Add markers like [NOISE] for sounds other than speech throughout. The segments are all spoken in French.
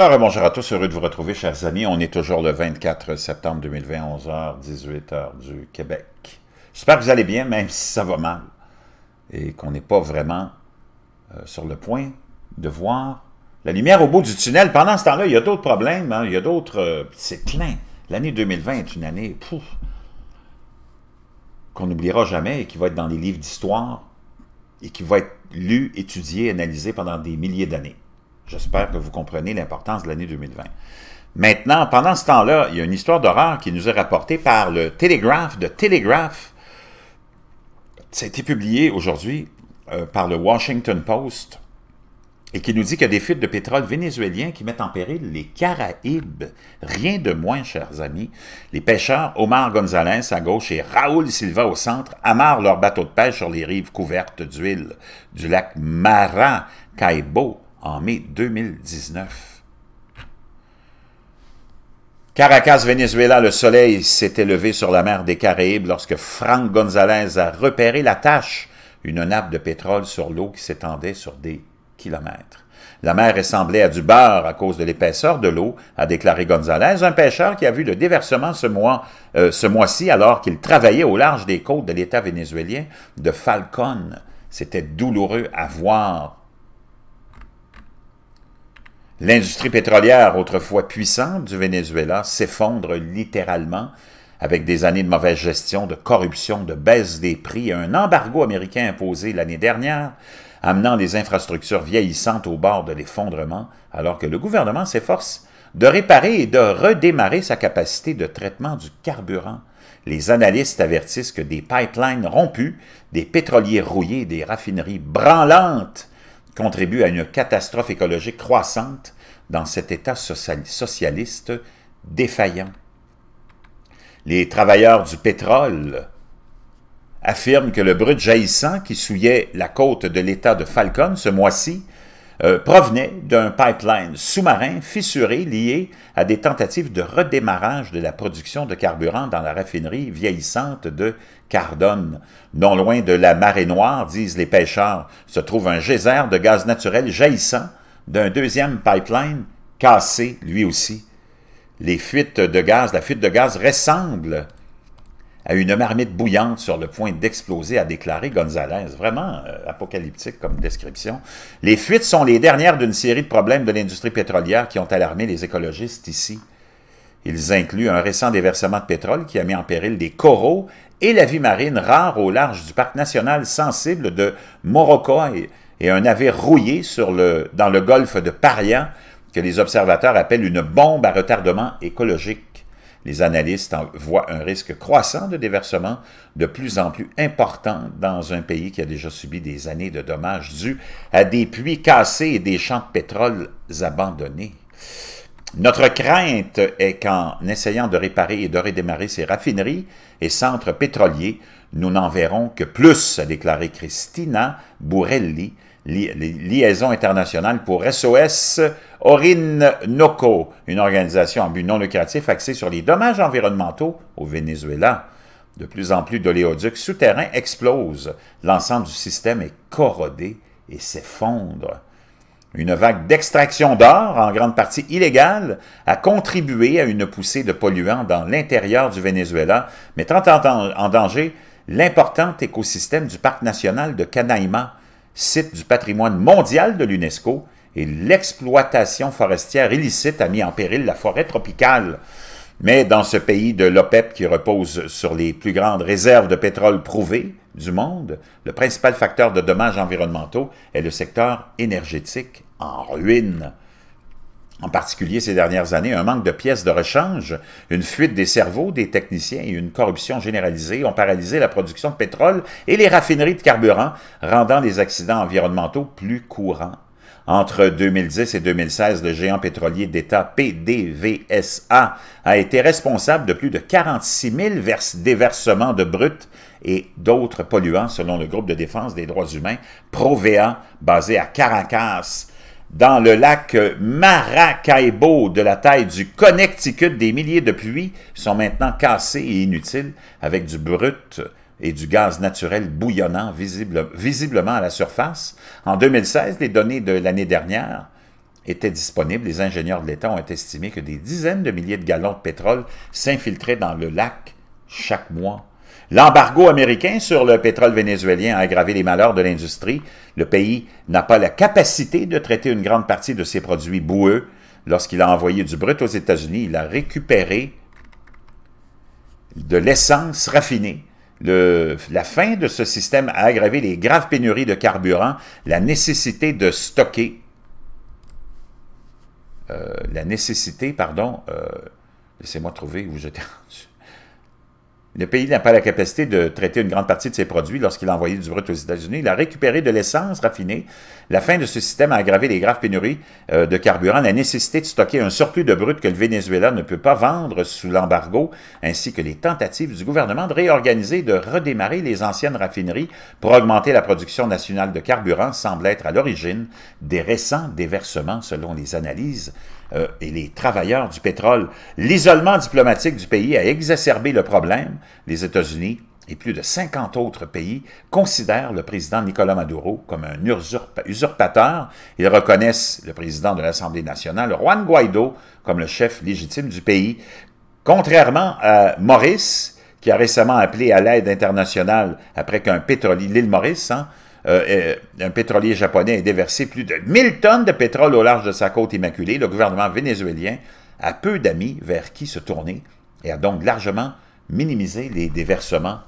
Alors, euh, bonjour à tous, heureux de vous retrouver, chers amis. On est toujours le 24 septembre 2021, 11h, 18h du Québec. J'espère que vous allez bien, même si ça va mal et qu'on n'est pas vraiment euh, sur le point de voir la lumière au bout du tunnel. Pendant ce temps-là, il y a d'autres problèmes, hein. il y a d'autres... Euh, petits c'est plein. L'année 2020 est une année qu'on n'oubliera jamais et qui va être dans les livres d'histoire et qui va être lu, étudié, analysé pendant des milliers d'années. J'espère que vous comprenez l'importance de l'année 2020. Maintenant, pendant ce temps-là, il y a une histoire d'horreur qui nous est rapportée par le Télégraphe de Télégraphe. Ça a été publié aujourd'hui euh, par le Washington Post et qui nous dit qu'il y a des fuites de pétrole vénézuélien qui mettent en péril les Caraïbes. Rien de moins, chers amis. Les pêcheurs Omar Gonzalez à gauche et Raoul Silva au centre amarrent leurs bateaux de pêche sur les rives couvertes d'huile du lac Maracaibo en mai 2019. Caracas, Venezuela, le soleil s'était levé sur la mer des Caraïbes lorsque Frank Gonzalez a repéré la tâche, une nappe de pétrole sur l'eau qui s'étendait sur des kilomètres. La mer ressemblait à du beurre à cause de l'épaisseur de l'eau, a déclaré Gonzalez, un pêcheur qui a vu le déversement euh, ce mois-ci alors qu'il travaillait au large des côtes de l'État vénézuélien de Falcon. C'était douloureux à voir L'industrie pétrolière, autrefois puissante du Venezuela, s'effondre littéralement avec des années de mauvaise gestion, de corruption, de baisse des prix, un embargo américain imposé l'année dernière, amenant les infrastructures vieillissantes au bord de l'effondrement, alors que le gouvernement s'efforce de réparer et de redémarrer sa capacité de traitement du carburant. Les analystes avertissent que des pipelines rompus, des pétroliers rouillés, des raffineries branlantes contribue à une catastrophe écologique croissante dans cet État socialiste défaillant. Les travailleurs du pétrole affirment que le brut jaillissant qui souillait la côte de l'État de Falcon ce mois-ci euh, provenait d'un pipeline sous-marin fissuré lié à des tentatives de redémarrage de la production de carburant dans la raffinerie vieillissante de Cardone. Non loin de la marée noire, disent les pêcheurs, se trouve un geyser de gaz naturel jaillissant d'un deuxième pipeline cassé lui aussi. Les fuites de gaz, la fuite de gaz ressemble à une marmite bouillante sur le point d'exploser, a déclaré Gonzalez. Vraiment euh, apocalyptique comme description. Les fuites sont les dernières d'une série de problèmes de l'industrie pétrolière qui ont alarmé les écologistes ici. Ils incluent un récent déversement de pétrole qui a mis en péril des coraux et la vie marine rare au large du parc national sensible de Morocco et un navire rouillé dans le golfe de Paria que les observateurs appellent une bombe à retardement écologique. Les analystes voient un risque croissant de déversement de plus en plus important dans un pays qui a déjà subi des années de dommages dus à des puits cassés et des champs de pétrole abandonnés. Notre crainte est qu'en essayant de réparer et de redémarrer ces raffineries et centres pétroliers, nous n'en verrons que plus, a déclaré Christina Bourelli, liaison internationale pour SOS Orinoco, une organisation en but non lucratif axée sur les dommages environnementaux au Venezuela. De plus en plus d'oléoducs souterrains explosent, l'ensemble du système est corrodé et s'effondre. Une vague d'extraction d'or, en grande partie illégale, a contribué à une poussée de polluants dans l'intérieur du Venezuela, mettant en danger l'important écosystème du parc national de Canaima, site du patrimoine mondial de l'UNESCO, et l'exploitation forestière illicite a mis en péril la forêt tropicale. Mais dans ce pays de l'OPEP e qui repose sur les plus grandes réserves de pétrole prouvées du monde, le principal facteur de dommages environnementaux est le secteur énergétique en ruine en particulier ces dernières années, un manque de pièces de rechange, une fuite des cerveaux des techniciens et une corruption généralisée ont paralysé la production de pétrole et les raffineries de carburant, rendant les accidents environnementaux plus courants. Entre 2010 et 2016, le géant pétrolier d'État PDVSA a été responsable de plus de 46 000 déversements de brut et d'autres polluants selon le groupe de défense des droits humains Provea, basé à Caracas, dans le lac Maracaibo de la taille du Connecticut, des milliers de puits sont maintenant cassés et inutiles avec du brut et du gaz naturel bouillonnant visiblement à la surface. En 2016, les données de l'année dernière étaient disponibles. Les ingénieurs de l'État ont estimé que des dizaines de milliers de gallons de pétrole s'infiltraient dans le lac chaque mois L'embargo américain sur le pétrole vénézuélien a aggravé les malheurs de l'industrie. Le pays n'a pas la capacité de traiter une grande partie de ses produits boueux. Lorsqu'il a envoyé du brut aux États-Unis, il a récupéré de l'essence raffinée. la fin de ce système a aggravé les graves pénuries de carburant, la nécessité de stocker, euh, la nécessité, pardon, euh, laissez-moi trouver où j'étais [LAUGHS] rendu. Le pays n'a pas la capacité de traiter une grande partie de ses produits lorsqu'il a envoyé du brut aux États-Unis. Il a récupéré de l'essence raffinée. La fin de ce système a aggravé les graves pénuries euh, de carburant, la nécessité de stocker un surplus de brut que le Venezuela ne peut pas vendre sous l'embargo, ainsi que les tentatives du gouvernement de réorganiser de redémarrer les anciennes raffineries pour augmenter la production nationale de carburant semblent être à l'origine des récents déversements, selon les analyses euh, et les travailleurs du pétrole. L'isolement diplomatique du pays a exacerbé le problème les États-Unis et plus de 50 autres pays considèrent le président Nicolas Maduro comme un usurpateur. Ils reconnaissent le président de l'Assemblée nationale, Juan Guaido, comme le chef légitime du pays. Contrairement à Maurice, qui a récemment appelé à l'aide internationale après qu'un pétrolier, l'île Maurice, hein, euh, un pétrolier japonais ait déversé plus de 1000 tonnes de pétrole au large de sa côte immaculée, le gouvernement vénézuélien a peu d'amis vers qui se tourner et a donc largement minimiser les déversements.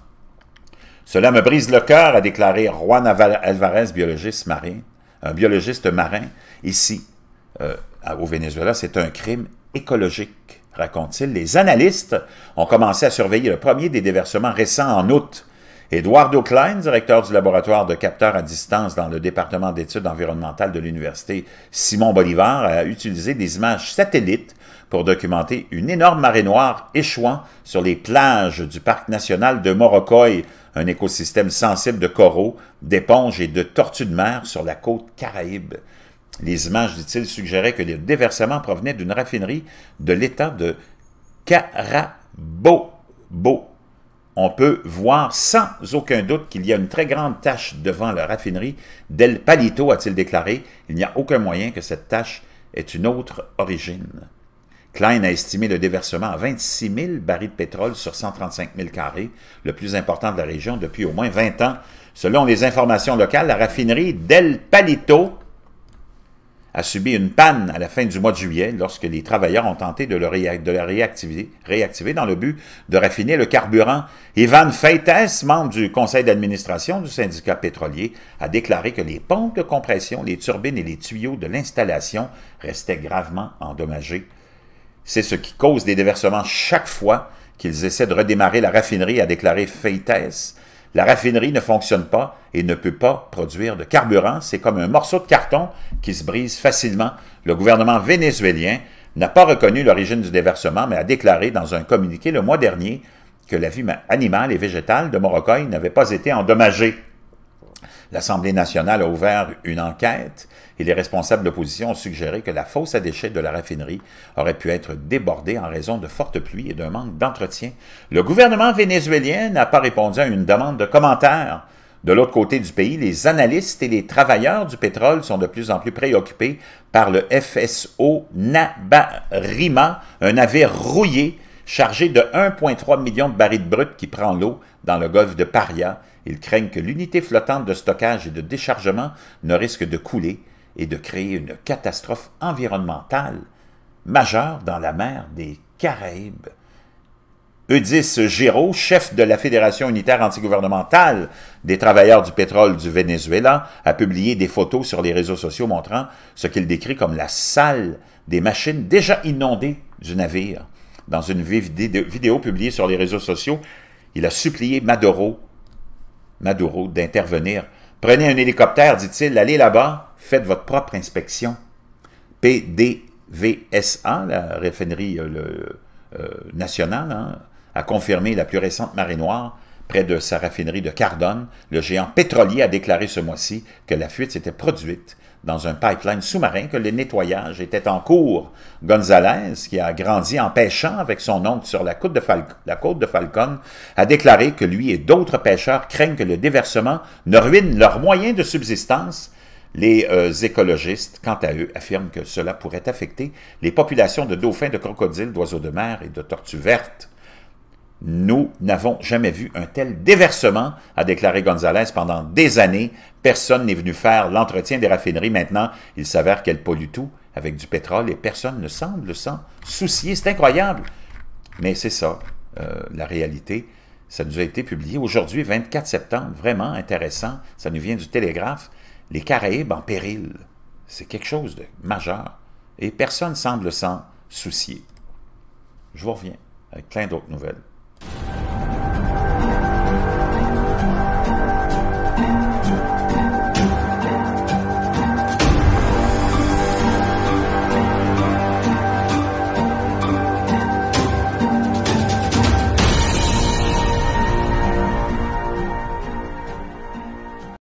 Cela me brise le cœur, a déclaré Juan Alvarez, biologiste marin, un biologiste marin. Ici, euh, au Venezuela, c'est un crime écologique, raconte-t-il. Les analystes ont commencé à surveiller le premier des déversements récents en août. Eduardo Klein, directeur du laboratoire de capteurs à distance dans le département d'études environnementales de l'Université Simon Bolivar, a utilisé des images satellites pour documenter une énorme marée noire échouant sur les plages du parc national de Moroccoy, un écosystème sensible de coraux, d'éponges et de tortues de mer sur la côte caraïbe. Les images, dit-il, suggéraient que les déversements provenaient d'une raffinerie de l'état de Carabobo. On peut voir sans aucun doute qu'il y a une très grande tache devant la raffinerie d'El Palito, a-t-il déclaré. Il n'y a aucun moyen que cette tache ait une autre origine. Klein a estimé le déversement à 26 000 barils de pétrole sur 135 000 carrés, le plus important de la région depuis au moins 20 ans. Selon les informations locales, la raffinerie Del Palito a subi une panne à la fin du mois de juillet lorsque les travailleurs ont tenté de, la réactiver, réactiver, dans le but de raffiner le carburant. Ivan Feites, membre du conseil d'administration du syndicat pétrolier, a déclaré que les pompes de compression, les turbines et les tuyaux de l'installation restaient gravement endommagés. C'est ce qui cause des déversements chaque fois qu'ils essaient de redémarrer la raffinerie, a déclaré Feites. La raffinerie ne fonctionne pas et ne peut pas produire de carburant. C'est comme un morceau de carton qui se brise facilement. Le gouvernement vénézuélien n'a pas reconnu l'origine du déversement, mais a déclaré dans un communiqué le mois dernier que la vie animale et végétale de Morocco n'avait pas été endommagée. L'Assemblée nationale a ouvert une enquête et les responsables d'opposition ont suggéré que la fosse à déchets de la raffinerie aurait pu être débordée en raison de fortes pluies et d'un manque d'entretien. Le gouvernement vénézuélien n'a pas répondu à une demande de commentaires. De l'autre côté du pays, les analystes et les travailleurs du pétrole sont de plus en plus préoccupés par le FSO Nabarima, un navire rouillé chargé de 1,3 million de barils de brut qui prend l'eau dans le golfe de Paria ils craignent que l'unité flottante de stockage et de déchargement ne risque de couler et de créer une catastrophe environnementale majeure dans la mer des Caraïbes. Eudis Giraud, chef de la Fédération unitaire antigouvernementale des travailleurs du pétrole du Venezuela, a publié des photos sur les réseaux sociaux montrant ce qu'il décrit comme la salle des machines déjà inondées du navire. Dans une vidéo publiée sur les réseaux sociaux, il a supplié Maduro Maduro d'intervenir. Prenez un hélicoptère, dit-il, allez là-bas, faites votre propre inspection. PDVSA, la raffinerie euh, euh, nationale, hein, a confirmé la plus récente marée noire, près de sa raffinerie de Cardone, le géant pétrolier a déclaré ce mois-ci que la fuite s'était produite dans un pipeline sous-marin que le nettoyage était en cours. Gonzalez, qui a grandi en pêchant avec son oncle sur la côte de, Falcon, a déclaré que lui et d'autres pêcheurs craignent que le déversement ne ruine leurs moyens de subsistance. Les euh, écologistes, quant à eux, affirment que cela pourrait affecter les populations de dauphins, de crocodiles, d'oiseaux de mer et de tortues vertes. Nous n'avons jamais vu un tel déversement, a déclaré Gonzalez pendant des années. Personne n'est venu faire l'entretien des raffineries. Maintenant, il s'avère qu'elles polluent tout avec du pétrole et personne ne semble s'en soucier. C'est incroyable. Mais c'est ça, euh, la réalité. Ça nous a été publié aujourd'hui, 24 septembre. Vraiment intéressant. Ça nous vient du Télégraphe. Les Caraïbes en péril. C'est quelque chose de majeur. Et personne semble s'en soucier. Je vous reviens avec plein d'autres nouvelles.